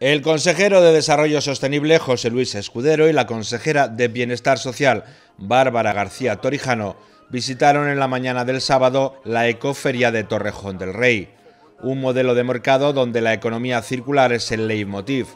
El consejero de Desarrollo Sostenible José Luis Escudero y la consejera de Bienestar Social Bárbara García Torijano visitaron en la mañana del sábado la Ecoferia de Torrejón del Rey, un modelo de mercado donde la economía circular es el leitmotiv.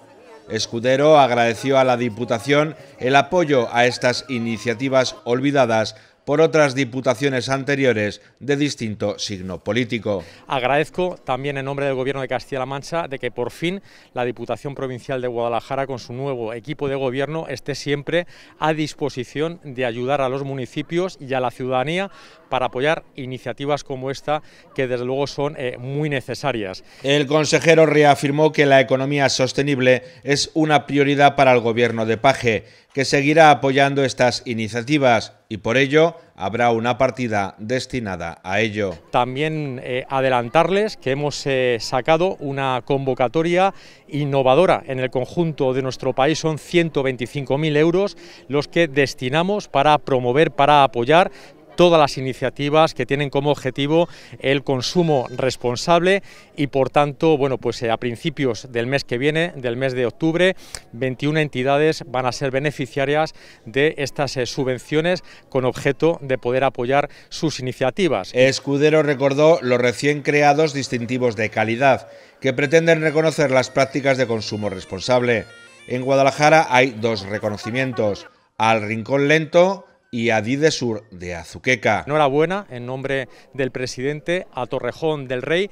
Escudero agradeció a la Diputación el apoyo a estas iniciativas olvidadas por otras diputaciones anteriores de distinto signo político. Agradezco también en nombre del Gobierno de Castilla-La Mancha de que por fin la Diputación Provincial de Guadalajara con su nuevo equipo de gobierno esté siempre a disposición de ayudar a los municipios y a la ciudadanía para apoyar iniciativas como esta que desde luego son eh, muy necesarias. El consejero reafirmó que la economía sostenible es una prioridad para el Gobierno de Paje que seguirá apoyando estas iniciativas y por ello habrá una partida destinada a ello. También eh, adelantarles que hemos eh, sacado una convocatoria innovadora en el conjunto de nuestro país. Son 125.000 euros los que destinamos para promover, para apoyar todas las iniciativas que tienen como objetivo el consumo responsable y por tanto, bueno, pues eh, a principios del mes que viene, del mes de octubre, 21 entidades van a ser beneficiarias de estas eh, subvenciones con objeto de poder apoyar sus iniciativas. Escudero recordó los recién creados distintivos de calidad que pretenden reconocer las prácticas de consumo responsable. En Guadalajara hay dos reconocimientos, al Rincón Lento y Adí de Sur de Azuqueca. Enhorabuena en nombre del presidente a Torrejón del Rey.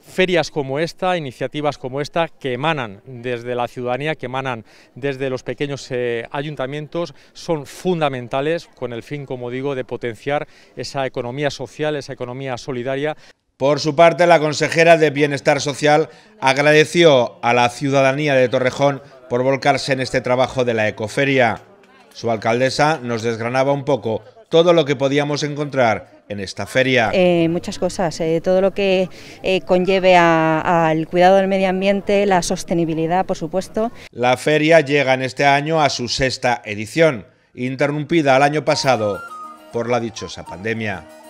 Ferias como esta, iniciativas como esta, que emanan desde la ciudadanía, que emanan desde los pequeños eh, ayuntamientos, son fundamentales con el fin, como digo, de potenciar esa economía social, esa economía solidaria. Por su parte, la consejera de Bienestar Social agradeció a la ciudadanía de Torrejón por volcarse en este trabajo de la ecoferia. Su alcaldesa nos desgranaba un poco todo lo que podíamos encontrar en esta feria? Eh, muchas cosas, eh, todo lo que eh, conlleve al cuidado del medio ambiente, la sostenibilidad, por supuesto. La feria llega en este año a su sexta edición, interrumpida el año pasado por la dichosa pandemia.